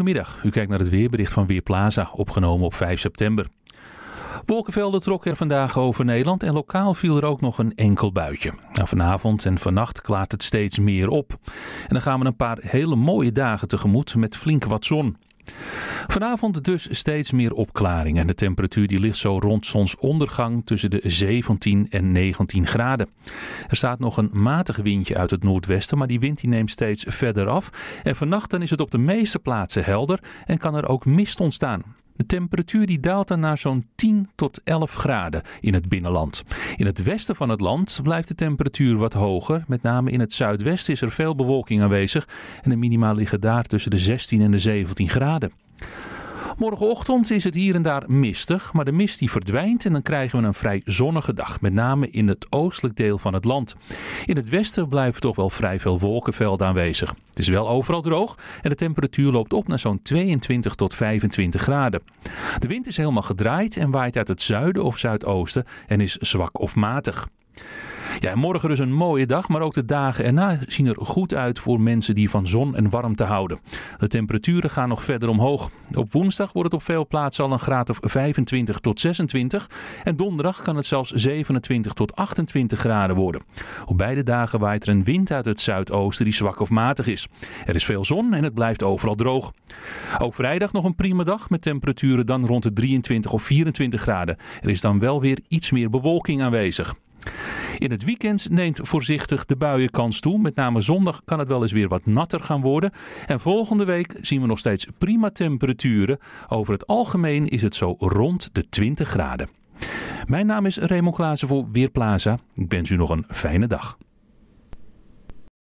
Goedemiddag, u kijkt naar het weerbericht van Weerplaza, opgenomen op 5 september. Wolkenvelden trokken er vandaag over Nederland en lokaal viel er ook nog een enkel buitje. Nou, vanavond en vannacht klaart het steeds meer op. En dan gaan we een paar hele mooie dagen tegemoet met flink wat zon. Vanavond dus steeds meer opklaring en de temperatuur die ligt zo rond zonsondergang tussen de 17 en 19 graden. Er staat nog een matig windje uit het noordwesten, maar die wind die neemt steeds verder af. En vannacht dan is het op de meeste plaatsen helder en kan er ook mist ontstaan. De temperatuur die daalt dan naar zo'n 10 tot 11 graden in het binnenland. In het westen van het land blijft de temperatuur wat hoger. Met name in het zuidwesten is er veel bewolking aanwezig en de minima liggen daar tussen de 16 en de 17 graden. Morgenochtend is het hier en daar mistig, maar de mist die verdwijnt en dan krijgen we een vrij zonnige dag, met name in het oostelijk deel van het land. In het westen blijven toch wel vrij veel wolkenvelden aanwezig. Het is wel overal droog en de temperatuur loopt op naar zo'n 22 tot 25 graden. De wind is helemaal gedraaid en waait uit het zuiden of zuidoosten en is zwak of matig. Ja, morgen dus een mooie dag, maar ook de dagen erna zien er goed uit voor mensen die van zon en warmte houden. De temperaturen gaan nog verder omhoog. Op woensdag wordt het op veel plaatsen al een graad of 25 tot 26 en donderdag kan het zelfs 27 tot 28 graden worden. Op beide dagen waait er een wind uit het zuidoosten die zwak of matig is. Er is veel zon en het blijft overal droog. Ook vrijdag nog een prima dag met temperaturen dan rond de 23 of 24 graden. Er is dan wel weer iets meer bewolking aanwezig. In het weekend neemt voorzichtig de buienkans toe. Met name zondag kan het wel eens weer wat natter gaan worden. En volgende week zien we nog steeds prima temperaturen. Over het algemeen is het zo rond de 20 graden. Mijn naam is Raymond Klaassen voor Weerplaza. Ik wens u nog een fijne dag.